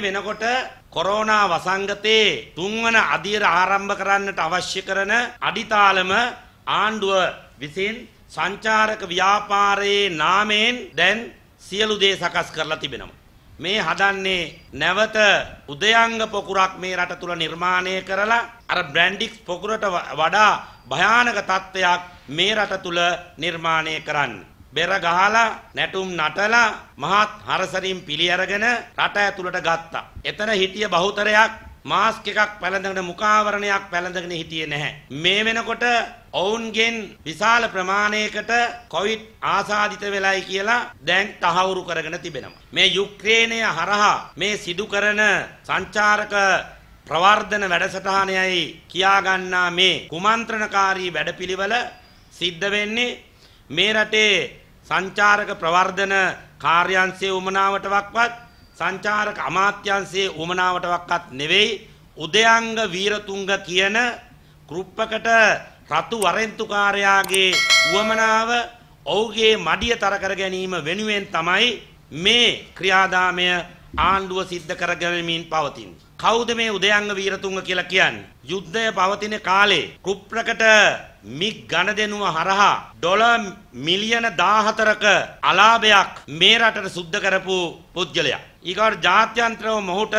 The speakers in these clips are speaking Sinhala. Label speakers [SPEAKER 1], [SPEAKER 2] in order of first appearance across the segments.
[SPEAKER 1] මේ වෙනකොට කොරෝනා වසංගතයේ තුන්වන අදියර ආරම්භ කරන්නට අවශ්‍ය කරන අඩිතාලම ආණ්ඩුව විසින් සංචාරක ව්‍යාපාරයේ නාමයෙන් දැන් සියලු දේ සකස් කරලා තිබෙනවා. මේ හදන්නේ නැවත උදයංග පොකුරක් මේ රට තුල නිර්මාණය කරලා අර බ්‍රැන්ඩික්ස් පොකුරට වඩා භයානක තත්ත්වයක් මේ රට තුල නිර්මාණය කරන්නේ. බෙර ගහලා නැටුම් නටලා මහත් හරසරින් පිළි අරගෙන රට ඇතුළට ගත්තා. එතන හිටිය බහුතරයක් මාස්ක් එකක් පැළඳගෙන මුඛාවරණයක් පැළඳගෙන හිටියේ නැහැ. මේ වෙනකොට ඔවුන්ගෙන් විශාල ප්‍රමාණයකට කොවිඩ් ආසාදිත වෙලයි කියලා දැන් තහවුරු කරගෙන තිබෙනවා. මේ යුක්‍රේනය හරහා මේ සිදු කරන සංචාරක ප්‍රවර්ධන වැඩසටහනයයි කියාගන්නා මේ කුමන්ත්‍රණකාරී වැඩපිළිවෙල සිද්ධ වෙන්නේ මේ රටේ සංචාරක ප්‍රවර්ධන කාර්යාංශයේ උමනාවටවත් සංචාරක අමාත්‍යංශයේ උමනාවටවත් නෙවෙයි උදයංග වීරතුංග කියන කෘප්පකට රතු වරෙන්තුකාරයාගේ උවමනාව ඔහුගේ මඩිය තර කර ගැනීම වෙනුවෙන් තමයි මේ ක්‍රියාදාමය ආණ්ඩුව සිද්ධ කරගැනීමෙන් පවතින. කවුද මේ උදයන්ග වීරතුංග කියලා කියන්නේ? යුද්ධය පවතින කාලේ කුප්‍රකට මික් ගණදෙනුව හරහා ඩොලර් මිලියන 14ක අලාභයක් මේ රටට සුද්ධ කරපු පුද්ගලයා. ඊගොඩ ජාත්‍යන්තරව මොහුට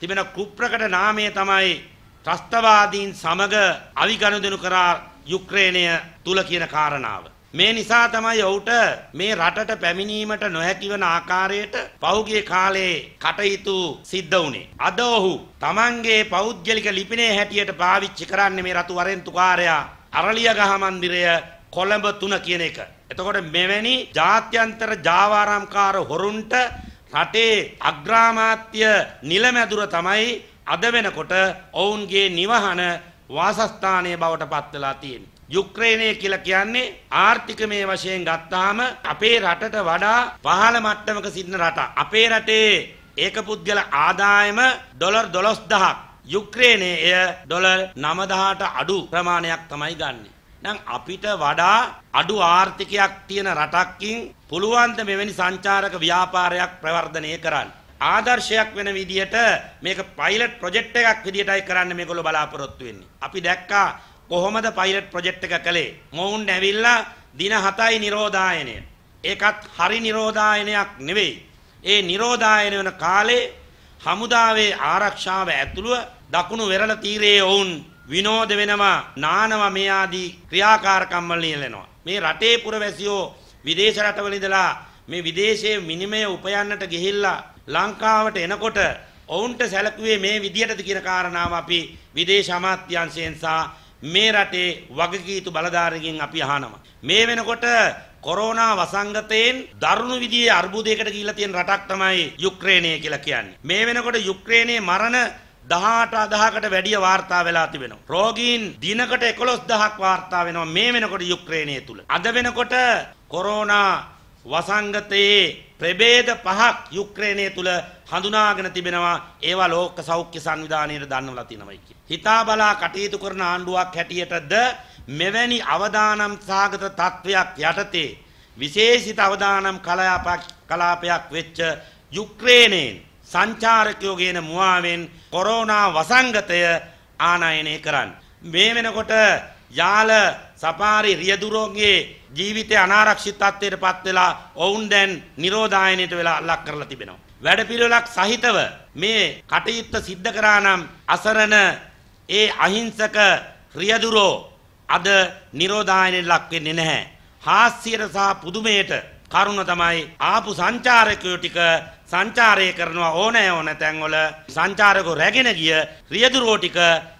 [SPEAKER 1] තිබෙන කුප්‍රකට නාමය තමයි ත්‍රස්තවාදීන් සමග අවිගණදෙනු කරා යුක්‍රේනය තුල කියන කාරණාව. මේ නිසා තමයි ඔහුට මේ රටට පැමිණීමට නොහැකි වන ආකාරයට පහුගිය කාලේ කටයුතු සිද්ධ වුණේ. අද ඔහු තමන්ගේ පෞද්ගලික ලිපිනේ හැටියට පාවිච්චි කරන්නේ මේ රතු වරෙන්තුකාරයා අරලියගහ මන්දිරය කොළඹ 3 කියන එක. එතකොට මෙවැනි ජාත්‍යන්තර ජාවාරම්කාර හොරුන්ට රටේ අග්‍රාමාත්‍ය නිලමැදුර තමයි අද වෙනකොට ඔවුන්ගේ නිවහන වාසස්ථානය බවට පත් වෙලා තියෙන්නේ. යුක්‍රේනය කියලා කියන්නේ ආර්ථිකමය වශයෙන් ගත්තාම අපේ රටට වඩා පහළ මට්ටමක සිටින රට. අපේ රටේ ඒකපුද්ගල ආදායම ඩොලර් 12000ක්. යුක්‍රේනයේ එය ඩොලර් 9000ට අඩු ප්‍රමාණයක් තමයි ගන්නෙ. නම් අපිට වඩා අඩු ආර්ථිකයක් තියෙන රටක්කින් පුළුවන් ද මෙවැනි සංචාරක ව්‍යාපාරයක් ප්‍රවර්ධනය කරන්න. ආදර්ශයක් වෙන විදිහට මේක පයිලට් ප්‍රොජෙක්ට් එකක් විදිහටයි කරන්න මේගොල්ලෝ බලාපොරොත්තු වෙන්නේ. අපි දැක්කා කොහොමද පයිලට් ප්‍රොජෙක්ට් එක කළේ මොවුන් ඇවිල්ලා දින 7යි නිරෝධායනය ඒකත් හරි නිරෝධායනයක් නෙවෙයි ඒ නිරෝධායන වෙන කාලේ හමුදාවේ ආරක්ෂාව ඇතුළුව දකුණු වෙරළ තීරයේ ඔවුන් විනෝද වෙනවා නානවා මේ ආදී ක්‍රියාකාරකම් වල නියැලෙනවා මේ රටේ පුරවැසියෝ විදේශ රටවල ඉඳලා මේ විදේශයේ මිනිමය උපයන්නට ගිහිල්ලා ලංකාවට එනකොට ඔවුන්ට සැලකුවේ මේ විදියටද කියන කාරණාව අපි විදේශ අමාත්‍යාංශයෙන් සහ මේ රටේ වගකීතු බලධාරීගෙන් අපි අහනවා. මේ වෙනකොට කොරෝනා වසංගතයෙන් දරුණු විදිහේ අර්බුදයකට ගිහිලා තියෙන රටක් තමයි යුක්‍රේනය කියලා කියන්නේ. මේ වෙනකොට යුක්‍රේනයේ මරණ දහට අදහකට වැඩිය වාර්තා වෙලා තිබෙනවා. රෝගීන් දිනකට එකොළොස් දහක් වාර්තා වෙනවා මේ වෙනකොට යුක්‍රේනය තුළ. අද වෙනකොට කොරෝනා වසංගතයේ ප්‍රභේද පහක් යුක්‍රේනය තුළ හඳුනාගෙන තිබෙනවා ඒවා ලෝක සෞඛ්‍ය සංවිධානයට දන්වලා තියෙනවායි කිය. හිතා බලා කටයුතු කරන ආණ්ඩුවක් හැටියටද මෙවැනි අවදානම් සාගත තත්වයක් යටතේ විශේෂිත අවදානම් කලාපයක් වෙච්ච යුක්‍රේනයෙන් සංචාරකයෝ ගේන මුවාවෙන් කොරෝනා වසංගතය ආනයනය කරන්න. මේ වෙනකොට යාල සපාරි රියදුරෝගේ ජීවිතය අනාරක්ෂිත තත්ත්වයට පත් වෙලා ඔවුන් දැන් නිරෝධායනයට වෙලා අල්ලක් කරලා තිබෙනවා. වැඩපිළිවෙලක් සහිතව මේ කටයුත්ත සිද්ධ කරා නම් අසරණ ඒ අහිංසක රියදුරෝ අද නිරෝධායනයට ලක් වෙන්නේ නැහැ. හාස්‍යයට සහ පුදුමයට කරුණ තමයි ආපු සංචාරකයෝ ටික සංචාරය කරනවා ඕනෑ ඕන තැන්වල සංචාරකෝ රැගෙන ගිය රියදුරෝ ටික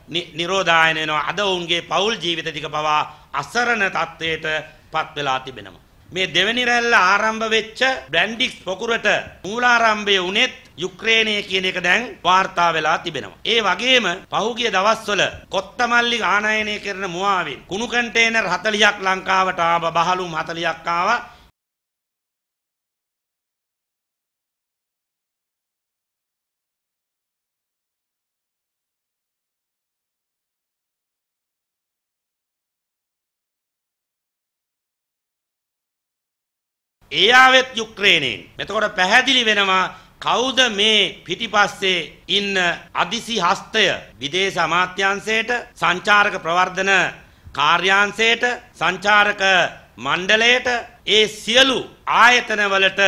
[SPEAKER 1] නිරෝධායන වෙනවා. අද ඔවුන්ගේ පෞල් ජීවිත ටික පවා අසරණ තත්වයට පත් වෙලා තිබෙනවා. මේ දෙවැනි රැල්ල ආරම්භ වෙච්ච බ්‍රැන්ඩික්ස් පොකුරට මූලාරම්භය වුණෙත් යුක්‍රේනය කියන එක දැන් වාර්තා වෙලා තිබෙනවා. ඒ වගේම පහුගිය දවස්වල කොත්තමල්ලි ආනයනය කරන මුවාවෙන් කුණු කන්ටේනර් 40ක් ලංකාවට ආව බහලුම් 40ක් ආවා. ඒ ආවෙත් යුක්‍රේනයෙන්. එතකොට පැහැදිලි වෙනවා කවුද මේ පිටිපස්සේ ඉන්න අදිසි හස්තය විදේශ අමාත්‍යාංශයට සංචාරක ප්‍රවර්ධන කාර්යාංශයට සංචාරක මණ්ඩලයට ඒ සියලු ආයතනවලට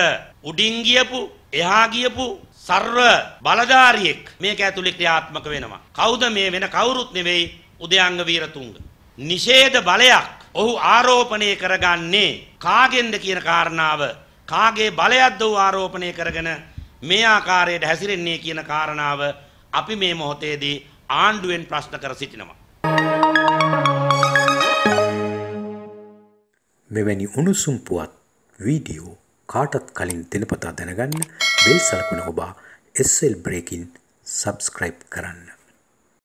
[SPEAKER 1] උඩින් ගියපු එහා ගියපු සර්ව බලධාරියෙක් මේක ඇතුලේ ක්‍රියාත්මක වෙනවා. කවුද මේ වෙන කවුරුත් නෙවෙයි උදයංග වීරතුංග. නිෂේධ බලයක් ඔහු ආරෝපණය කරගන්නේ කාගෙන්ද කියන කාරණාව කාගේ බලයක්ද ඔහු ආරෝපණය කරගෙන මේ ආකාරයට හැසිරෙන්නේ කියන කාරණාව අපි මේ මොහොතේදී ආණ්ඩුවෙන් ප්‍රශ්න කර සිටිනවා. මෙවැනි උණුසුම් පුවත් වීඩියෝ කාටත් කලින් දෙනපතා දැනගන්න බෙල් සලකුණ ඔබා SL බ්‍රේකින් සබස්ක්‍රයිබ් කරන්න.